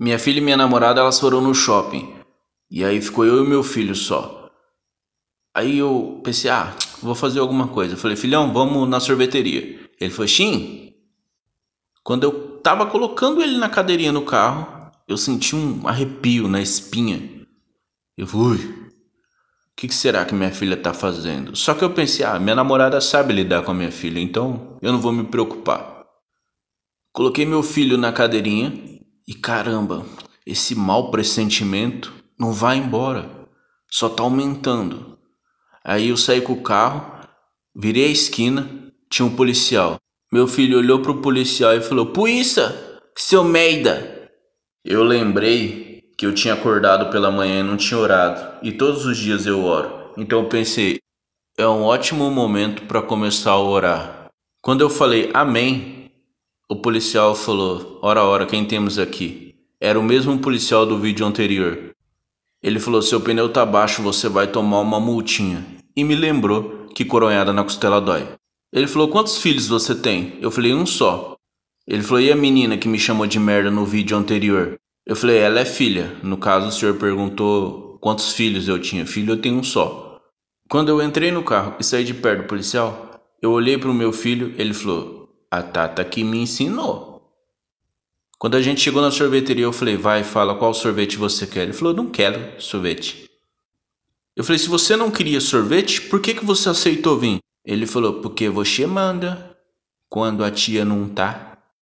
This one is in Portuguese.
Minha filha e minha namorada elas foram no shopping. E aí ficou eu e meu filho só. Aí eu pensei, ah, vou fazer alguma coisa. Eu falei, filhão, vamos na sorveteria. Ele falou sim. Quando eu tava colocando ele na cadeirinha no carro, eu senti um arrepio na espinha. Eu fui, o que, que será que minha filha tá fazendo? Só que eu pensei, ah, minha namorada sabe lidar com a minha filha, então eu não vou me preocupar. Coloquei meu filho na cadeirinha e caramba, esse mau pressentimento não vai embora, só tá aumentando. Aí eu saí com o carro, virei a esquina, tinha um policial. Meu filho olhou pro policial e falou: Puíça, seu Meida". Eu lembrei que eu tinha acordado pela manhã e não tinha orado, e todos os dias eu oro. Então eu pensei: é um ótimo momento para começar a orar. Quando eu falei amém, o policial falou: Ora, ora, quem temos aqui? Era o mesmo policial do vídeo anterior. Ele falou: Seu pneu tá baixo, você vai tomar uma multinha. E me lembrou que coronhada na costela dói. Ele falou: Quantos filhos você tem? Eu falei: Um só. Ele falou: E a menina que me chamou de merda no vídeo anterior? Eu falei: Ela é filha. No caso, o senhor perguntou quantos filhos eu tinha. Filho, eu tenho um só. Quando eu entrei no carro e saí de perto do policial, eu olhei para o meu filho. Ele falou: a Tata que me ensinou. Quando a gente chegou na sorveteria, eu falei, vai, fala qual sorvete você quer. Ele falou, não quero sorvete. Eu falei, se você não queria sorvete, por que, que você aceitou vir? Ele falou, porque você manda quando a tia não tá.